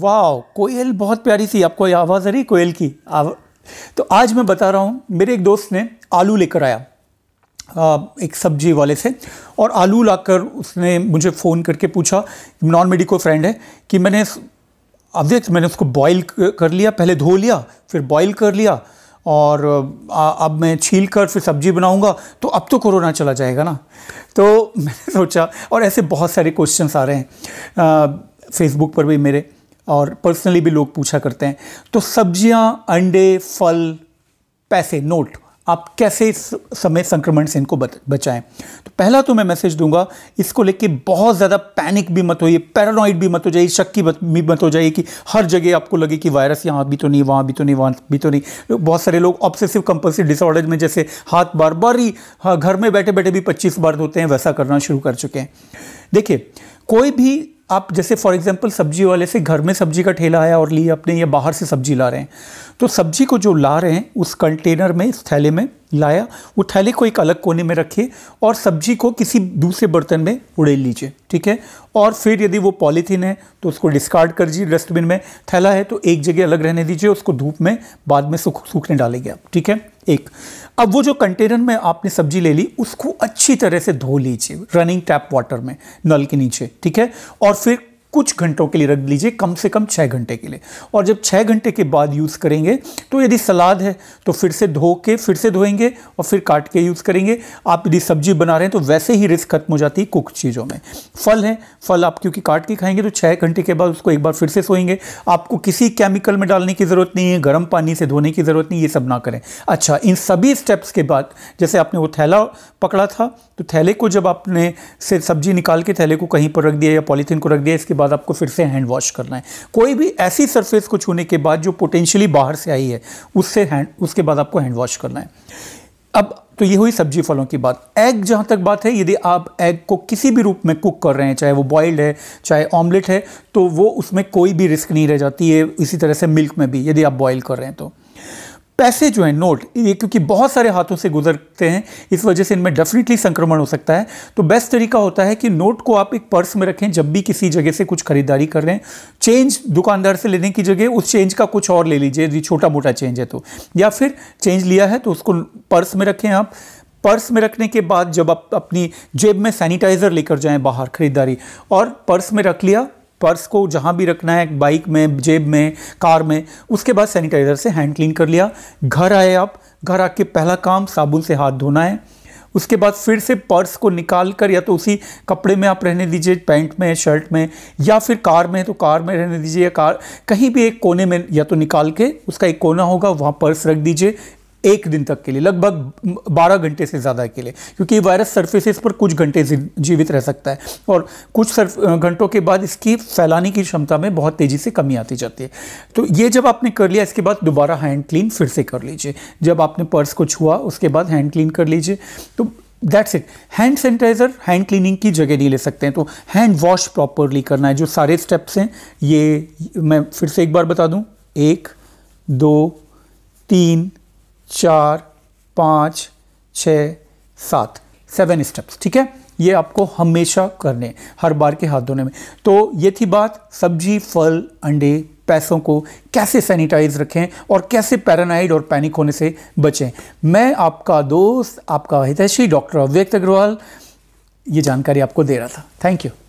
वाह कोयल बहुत प्यारी सी आपको आवाज़ आ रही कोयल की आव... तो आज मैं बता रहा हूँ मेरे एक दोस्त ने आलू लेकर आया आ, एक सब्जी वाले से और आलू लाकर उसने मुझे फ़ोन करके पूछा नॉन मेडिको फ्रेंड है कि मैंने अव्यक्त मैंने उसको बॉईल कर लिया पहले धो लिया फिर बॉईल कर लिया और आ, अब मैं छील कर फिर सब्जी बनाऊंगा तो अब तो कोरोना चला जाएगा ना तो मैंने सोचा और ऐसे बहुत सारे क्वेश्चंस आ रहे हैं फेसबुक पर भी मेरे और पर्सनली भी लोग पूछा करते हैं तो सब्जियां अंडे फल पैसे नोट आप कैसे इस समय संक्रमण से इनको बचाएं तो पहला तो मैं मैसेज दूंगा इसको लेके बहुत ज़्यादा पैनिक भी मत होइए पैरानॉइड भी मत हो जाइए शक की भी मत हो जाइए कि हर जगह आपको लगे कि वायरस यहाँ भी तो नहीं वहाँ भी तो नहीं वहाँ भी तो नहीं बहुत सारे लोग ऑब्सेसिव कंपल्सिव डिसऑर्डर में जैसे हाथ बार बार ही हाँ, घर में बैठे बैठे भी पच्चीस बार धोते हैं वैसा करना शुरू कर चुके हैं देखिए कोई भी आप जैसे फॉर एग्जांपल सब्जी वाले से घर में सब्जी का ठेला आया और लिए अपने या बाहर से सब्जी ला रहे हैं तो सब्जी को जो ला रहे हैं उस कंटेनर में इस थैले में लाया वो थैले को एक अलग कोने में रखिए और सब्जी को किसी दूसरे बर्तन में उड़ेल लीजिए ठीक है और फिर यदि वो पॉलीथीन है तो उसको डिस्कार्ड कर दीजिए डस्टबिन में थैला है तो एक जगह अलग रहने दीजिए उसको धूप में बाद में सूखने डालेंगे आप ठीक है एक अब वो जो कंटेनर में आपने सब्जी ले ली उसको अच्छी तरह से धो लीजिए रनिंग टैप वाटर में नल के नीचे ठीक है और फिर कुछ घंटों के लिए रख लीजिए कम से कम छः घंटे के लिए और जब छः घंटे के बाद यूज़ करेंगे तो यदि सलाद है तो फिर से धो के फिर से धोएंगे और फिर काट के यूज़ करेंगे आप यदि सब्जी बना रहे हैं तो वैसे ही रिस्क खत्म हो जाती है कुक चीज़ों में फल है फल आप क्योंकि काट के खाएंगे तो छः घंटे के बाद उसको एक बार फिर से सोएंगे आपको किसी केमिकल में डालने की ज़रूरत नहीं है गर्म पानी से धोने की ज़रूरत नहीं ये सब ना करें अच्छा इन सभी स्टेप्स के बाद जैसे आपने वो थैला पकड़ा था तो थैले को जब आपने से सब्जी निकाल के थैले को कहीं पर रख दिया या पॉलीथीन को रख दिया इसके बाद बाद आपको फिर से हैंड वॉश करना है कोई भी ऐसी सरफेस को छूने के बाद जो पोटेंशियली बाहर से आई है उससे हैंड उसके बाद आपको हैंड वॉश करना है अब तो ये हुई सब्जी फलों की बात एग जहाँ तक बात है यदि आप एग को किसी भी रूप में कुक कर रहे हैं चाहे वो बॉइल्ड है चाहे ऑमलेट है तो वो उसमें कोई भी रिस्क नहीं रह जाती है इसी तरह से मिल्क में भी यदि आप बॉयल कर रहे हैं तो पैसे जो हैं नोट ये क्योंकि बहुत सारे हाथों से गुजरते हैं इस वजह से इनमें डेफिनेटली संक्रमण हो सकता है तो बेस्ट तरीका होता है कि नोट को आप एक पर्स में रखें जब भी किसी जगह से कुछ खरीदारी कर रहे हैं चेंज दुकानदार से लेने की जगह उस चेंज का कुछ और ले लीजिए यदि छोटा मोटा चेंज है तो या फिर चेंज लिया है तो उसको पर्स में रखें आप पर्स में रखने के बाद जब आप अपनी जेब में सैनिटाइज़र लेकर जाएं बाहर खरीदारी और पर्स में रख लिया पर्स को जहाँ भी रखना है बाइक में जेब में कार में उसके बाद सैनिटाइज़र से हैंड क्लीन कर लिया घर आए आप घर आके पहला काम साबुन से हाथ धोना है उसके बाद फिर से पर्स को निकाल कर या तो उसी कपड़े में आप रहने दीजिए पैंट में शर्ट में या फिर कार में तो कार में रहने दीजिए या कार कहीं भी एक कोने में या तो निकाल के उसका एक कोना होगा वहाँ पर्स रख दीजिए एक दिन तक के लिए लगभग 12 घंटे से ज़्यादा के लिए क्योंकि वायरस सर्फेसिस पर कुछ घंटे जीवित रह सकता है और कुछ घंटों के बाद इसकी फैलाने की क्षमता में बहुत तेज़ी से कमी आती जाती है तो ये जब आपने कर लिया इसके बाद दोबारा हैंड क्लीन फिर से कर लीजिए जब आपने पर्स को छुआ उसके बाद हैंड क्लीन कर लीजिए तो that's it hand sanitiser hand cleaning की जगह नहीं ले सकते हैं तो हैंड वॉश प्रॉपरली करना है जो सारे स्टेप्स हैं ये मैं फिर से एक बार बता दूँ एक दो तीन चार पाँच छ सात सेवन स्टेप्स ठीक है ये आपको हमेशा करने हर बार के हाथ धोने में तो ये थी बात सब्जी फल अंडे पैसों को कैसे सैनिटाइज रखें और कैसे पैरानाइड और पैनिक होने से बचें मैं आपका दोस्त आपका हितैषी डॉक्टर अव्यक्त अग्रवाल ये जानकारी आपको दे रहा था थैंक यू